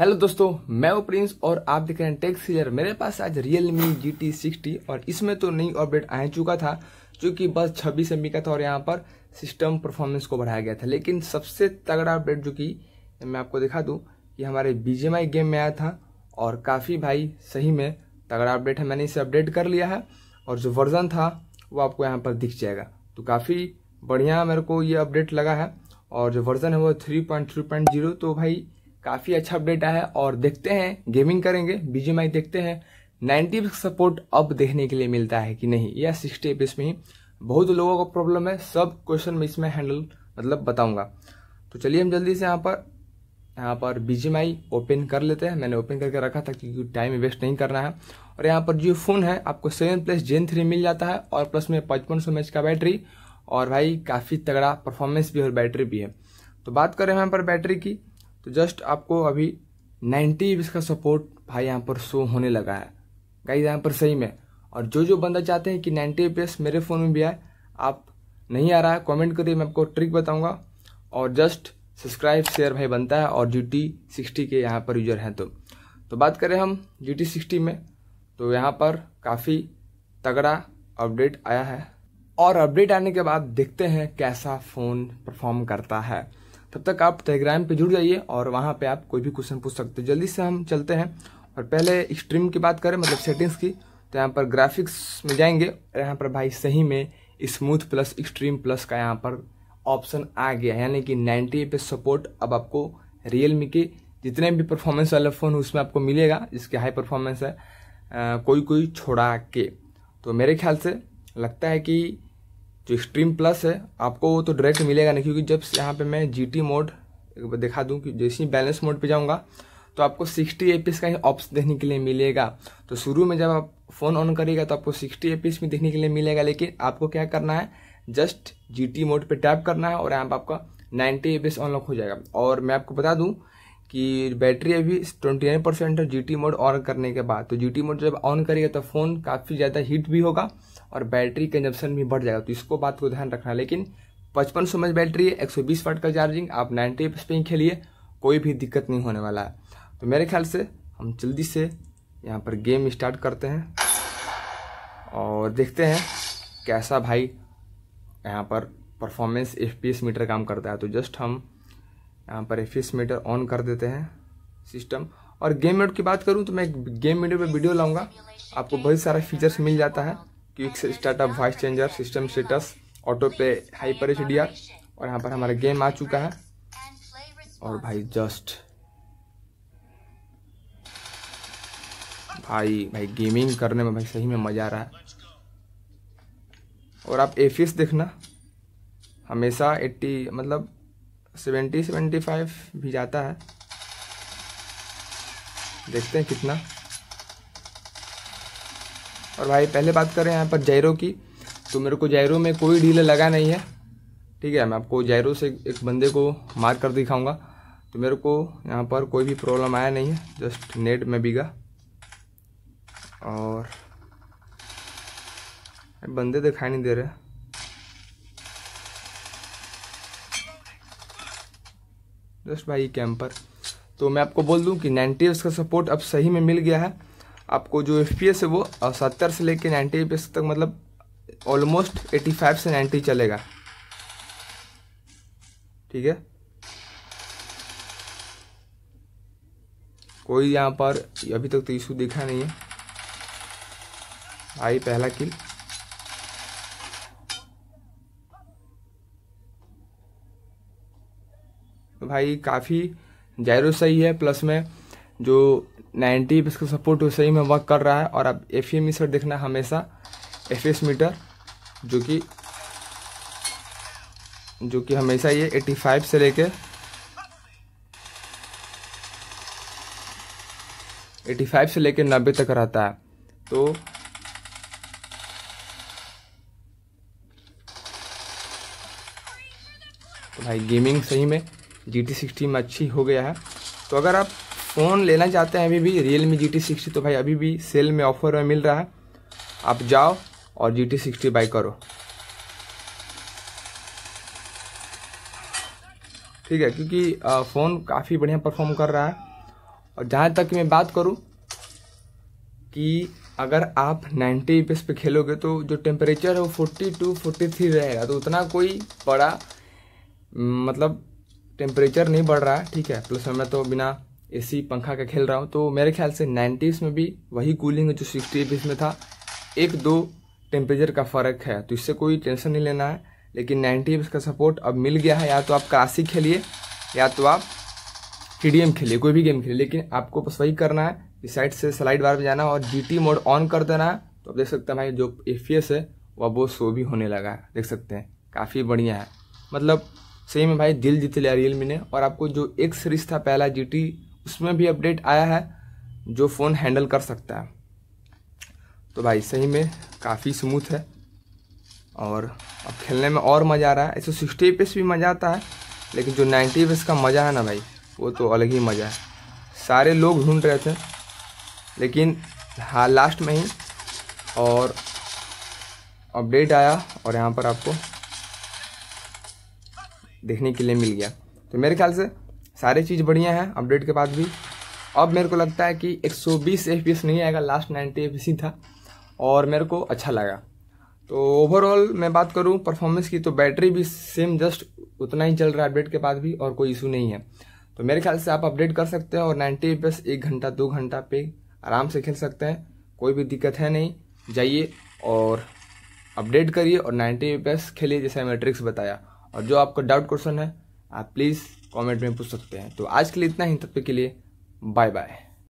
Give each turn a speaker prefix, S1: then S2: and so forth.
S1: hello दोस्तों मैं वो प्रिंस और आप देख रहे हैं टेक्स सीजर मेरे पास आज Realme G T sixty और इसमें तो नई अपडेट आ चुका था जो कि बस छब्बीस एम का था और यहाँ पर सिस्टम परफॉर्मेंस को बढ़ाया गया था लेकिन सबसे तगड़ा अपडेट जो कि मैं आपको दिखा दूँ कि हमारे बी गेम में आया था और काफ़ी भाई सही में तगड़ा अपडेट है मैंने इसे अपडेट कर लिया है और जो वर्जन था वो आपको यहाँ पर दिख जाएगा तो काफ़ी बढ़िया मेरे को ये अपडेट लगा है और जो वर्जन है वो three point three point zero तो भाई काफ़ी अच्छा अपडेट आया है और देखते हैं गेमिंग करेंगे बीजीएमआई देखते हैं नाइनटी सपोर्ट अब देखने के लिए मिलता है कि नहीं या सिक्सटी एपिस में ही बहुत लोगों को प्रॉब्लम है सब क्वेश्चन में इसमें हैंडल मतलब बताऊंगा तो चलिए हम जल्दी से यहाँ पर यहाँ पर बीजेमआई ओपन कर लेते हैं मैंने ओपन करके रखा था क्योंकि टाइम वेस्ट नहीं करना है और यहाँ पर जो फ़ोन है आपको सेवन प्लस जेन थ्री मिल जाता है और प्लस में पचपन सौ एच का बैटरी और भाई काफ़ी तगड़ा परफॉर्मेंस भी और बैटरी भी है तो बात करें यहाँ पर बैटरी की तो जस्ट आपको अभी नाइन्टी का सपोर्ट भाई यहाँ पर शो होने लगा है गाइज यहाँ पर सही में और जो जो बंदा चाहते हैं कि नाइन्टी एफ मेरे फ़ोन में भी आए आप नहीं आ रहा है कॉमेंट करिए मैं आपको ट्रिक बताऊंगा और जस्ट सब्सक्राइब शेयर भाई बनता है और जी टी सिक्सटी के यहाँ पर यूजर हैं तो तो बात करें हम जी टी सिक्सटी में तो यहाँ पर काफ़ी तगड़ा अपडेट आया है और अपडेट आने के बाद देखते हैं कैसा फ़ोन परफॉर्म करता है तब तक आप टेलीग्राम पे जुड़ जाइए और वहाँ पे आप कोई भी क्वेश्चन पूछ सकते हो जल्दी से हम चलते हैं और पहले स्ट्रीम की बात करें मतलब सेटिंग्स की तो यहाँ पर ग्राफिक्स में जाएंगे यहाँ पर भाई सही में स्मूथ प्लस एक्सट्रीम प्लस का यहाँ पर ऑप्शन आ गया यानी कि नाइन्टी पे सपोर्ट अब आपको रियलमी के जितने भी परफॉर्मेंस वाले फ़ोन उसमें आपको मिलेगा जिसके हाई परफॉर्मेंस है आ, कोई कोई छोड़ा के तो मेरे ख्याल से लगता है कि जो स्ट्रीम प्लस है आपको वो तो डायरेक्ट मिलेगा नहीं क्योंकि जब यहाँ पे मैं जी मोड दिखा दूँ कि जैसे ही बैलेंस मोड पे जाऊँगा तो आपको 60 एपीस का ही ऑप्शन देखने के लिए मिलेगा तो शुरू में जब आप फ़ोन ऑन करेगा तो आपको 60 एपीस में देखने के लिए मिलेगा लेकिन आपको क्या करना है जस्ट जी मोड पर टैप करना है और यहाँ पर आपका नाइन्टी एपीस अनलॉक हो जाएगा और मैं आपको बता दूँ कि बैटरी अभी ट्वेंटी नाइन परसेंट है जी टी मोड ऑन करने के बाद तो जी टी मोड जब ऑन करेगा तो फ़ोन काफ़ी ज़्यादा हीट भी होगा और बैटरी कंजप्शन भी बढ़ जाएगा तो इसको बात को ध्यान रखना लेकिन पचपन सौ एम बैटरी है एक सौ बीस वाट का चार्जिंग आप नाइन्टी एफ पे ही खेलिए कोई भी दिक्कत नहीं होने वाला है तो मेरे ख्याल से हम जल्दी से यहाँ पर गेम स्टार्ट करते हैं और देखते हैं कैसा भाई यहाँ पर परफॉर्मेंस एफ मीटर काम करता है तो जस्ट हम यहाँ पर एफिस मीटर ऑन कर देते हैं सिस्टम और गेम मोड की बात करूँ तो मैं गेम मोड पर वीडियो लाऊंगा आपको बहुत सारा फीचर्स मिल जाता है quick startup voice changer system status auto पे हाइपर एच और यहाँ पर हमारा गेम आ चुका है और भाई जस्ट भाई भाई गेमिंग करने में भाई सही में मज़ा आ रहा है और आप एफिस देखना हमेशा एट्टी मतलब सेवेंटी सेवेंटी फाइव भी जाता है देखते हैं कितना और भाई पहले बात करें यहाँ पर जैरो की तो मेरे को जैरो में कोई डीलर लगा नहीं है ठीक है मैं आपको जैरो से एक बंदे को मार कर दिखाऊंगा तो मेरे को यहाँ पर कोई भी प्रॉब्लम आया नहीं है जस्ट नेट में बिगा और बंदे दिखाई नहीं दे रहे जस्ट बाई कैम तो मैं आपको बोल दूं कि नाइन्टी एफ का सपोर्ट अब सही में मिल गया है आपको जो एफ पी है वो सत्तर से लेकर नाइन्टी एफ तक मतलब ऑलमोस्ट एटी फाइव से नाइन्टी चलेगा ठीक है कोई यहाँ पर अभी तक तो इशू दिखा नहीं है आई पहला किल भाई काफ़ी जायरो सही है प्लस में जो 90 इसका सपोर्ट वो सही में वर्क कर रहा है और अब एफ एम मीटर देखना हमेशा एफ मीटर e जो कि जो कि हमेशा ये 85 से लेके 85 से लेके 90 तक रहता है तो भाई गेमिंग सही में जी टी सिक्सटी में अच्छी हो गया है तो अगर आप फ़ोन लेना चाहते हैं अभी भी Realme G T sixty तो भाई अभी भी सेल में ऑफर में मिल रहा है आप जाओ और जी टी सिक्सटी बाई करो ठीक है क्योंकि फ़ोन काफ़ी बढ़िया परफॉर्म कर रहा है और जहाँ तक मैं बात करूँ कि अगर आप 90 बेस पे खेलोगे तो जो टेम्परेचर है वो 42, 43 रहेगा तो उतना कोई बड़ा मतलब टेम्परेचर नहीं बढ़ रहा है ठीक है प्लस मैं तो बिना एसी पंखा का खेल रहा हूँ तो मेरे ख्याल से नाइन्टीज़ में भी वही कूलिंग है जो सिक्सटी एपीज में था एक दो टेम्परेचर का फ़र्क है तो इससे कोई टेंशन नहीं लेना है लेकिन नाइन्टी एफ का सपोर्ट अब मिल गया है या तो आप क्लासिक खेलिए या तो आप टी डी एम खेलिए कोई भी गेम खेलिए लेकिन आपको बस वही करना है कि साइड से स्लाइड बार में जाना और जी टी मोड ऑन कर देना है तो आप देख सकते हैं भाई जो एफ है वह वो शो भी होने लगा है देख सकते हैं काफ़ी बढ़िया है मतलब सही में भाई दिल जीत लिया रियल मी ने और आपको जो एक सीरीज था पहला जी उसमें भी अपडेट आया है जो फ़ोन हैंडल कर सकता है तो भाई सही में काफ़ी स्मूथ है और अब खेलने में और मज़ा आ रहा है एक सौ सिक्सटी पेस भी मज़ा आता है लेकिन जो नाइन्टी पेस का मज़ा है ना भाई वो तो अलग ही मज़ा है सारे लोग ढूंढ रहे थे लेकिन हाँ लास्ट में ही और अपडेट आया और यहाँ पर आपको देखने के लिए मिल गया तो मेरे ख्याल से सारी चीज़ बढ़िया है अपडेट के बाद भी अब मेरे को लगता है कि 120 सौ नहीं आएगा लास्ट 90 एफ था और मेरे को अच्छा लगा तो ओवरऑल मैं बात करूँ परफॉर्मेंस की तो बैटरी भी सेम जस्ट उतना ही चल रहा है अपडेट के बाद भी और कोई इशू नहीं है तो मेरे ख्याल से आप अपडेट कर सकते हैं और नाइन्टी एफ एक घंटा दो घंटा पे आराम से खेल सकते हैं कोई भी दिक्कत है नहीं जाइए और अपडेट करिए और नाइन्टी एफ खेलिए जैसे मैट्रिक्स बताया और जो आपका डाउट क्वेश्चन है आप प्लीज़ कमेंट में पूछ सकते हैं तो आज के लिए इतना ही तब तक के लिए बाय बाय